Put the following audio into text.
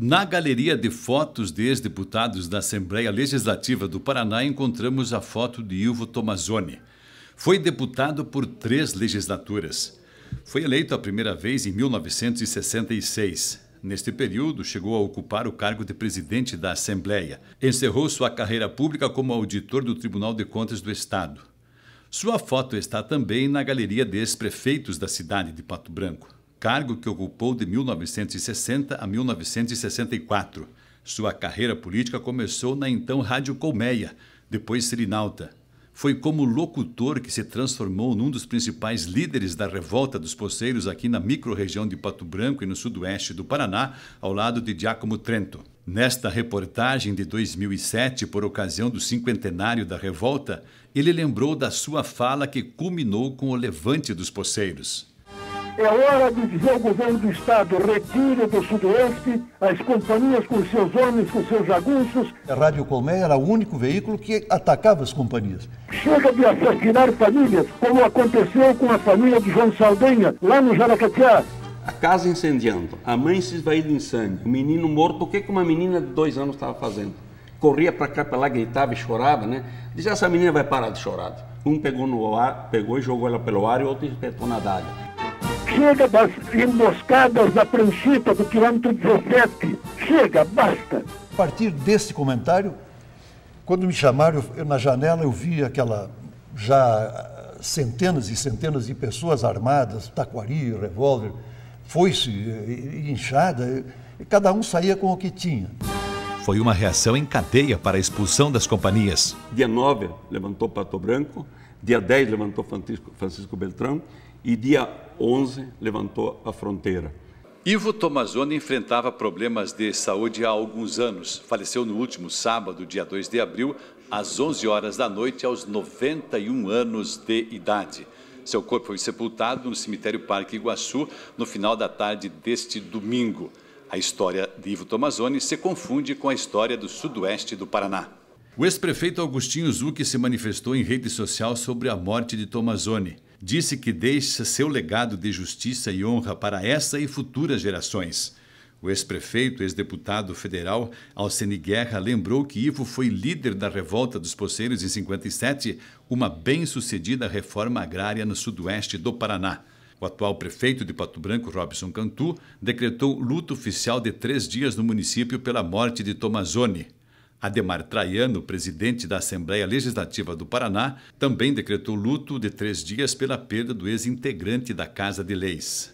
Na galeria de fotos de ex-deputados da Assembleia Legislativa do Paraná, encontramos a foto de Ilvo Tomazoni. Foi deputado por três legislaturas. Foi eleito a primeira vez em 1966. Neste período, chegou a ocupar o cargo de presidente da Assembleia. Encerrou sua carreira pública como auditor do Tribunal de Contas do Estado. Sua foto está também na galeria de ex-prefeitos da cidade de Pato Branco cargo que ocupou de 1960 a 1964. Sua carreira política começou na então Rádio Colmeia, depois Serinauta. Foi como locutor que se transformou num dos principais líderes da revolta dos poceiros aqui na microrregião de Pato Branco e no sudoeste do Paraná, ao lado de Giacomo Trento. Nesta reportagem de 2007, por ocasião do cinquentenário da revolta, ele lembrou da sua fala que culminou com o levante dos poceiros. É hora de dizer ao governo do Estado, retire do Sudoeste as companhias com seus homens, com seus jagunços. A Rádio Colmeia era o único veículo que atacava as companhias. Chega de assassinar famílias, como aconteceu com a família de João Saldanha, lá no Jaracatiá. A casa incendiando, a mãe se esvaindo em sangue, o menino morto, o que, é que uma menina de dois anos estava fazendo? Corria para cá, para lá, gritava e chorava, né? Dizia essa menina vai parar de chorar. Um pegou no ar, pegou e jogou ela pelo ar e o outro espetou na daga. Chega das emboscadas da Pranchita do quilômetro 17. Chega, basta. A partir desse comentário, quando me chamaram, eu, na janela eu vi aquela já centenas e centenas de pessoas armadas, taquari, revólver, foice, eh, eh, inchada, eh, e cada um saía com o que tinha. Foi uma reação em cadeia para a expulsão das companhias. Dia 9 levantou Pato Branco, dia 10 levantou Francisco, Francisco Beltrão e dia 11 levantou a fronteira. Ivo Tomazoni enfrentava problemas de saúde há alguns anos. Faleceu no último sábado, dia 2 de abril, às 11 horas da noite, aos 91 anos de idade. Seu corpo foi sepultado no cemitério Parque Iguaçu no final da tarde deste domingo. A história de Ivo Tomazoni se confunde com a história do sudoeste do Paraná. O ex-prefeito Agostinho Zucchi se manifestou em rede social sobre a morte de Tomazoni. Disse que deixa seu legado de justiça e honra para essa e futuras gerações. O ex-prefeito, ex-deputado federal Alceni Guerra, lembrou que Ivo foi líder da revolta dos poceiros em 57, uma bem-sucedida reforma agrária no sudoeste do Paraná. O atual prefeito de Pato Branco, Robson Cantu, decretou luto oficial de três dias no município pela morte de Tomazoni. Ademar Traiano, presidente da Assembleia Legislativa do Paraná, também decretou luto de três dias pela perda do ex-integrante da Casa de Leis.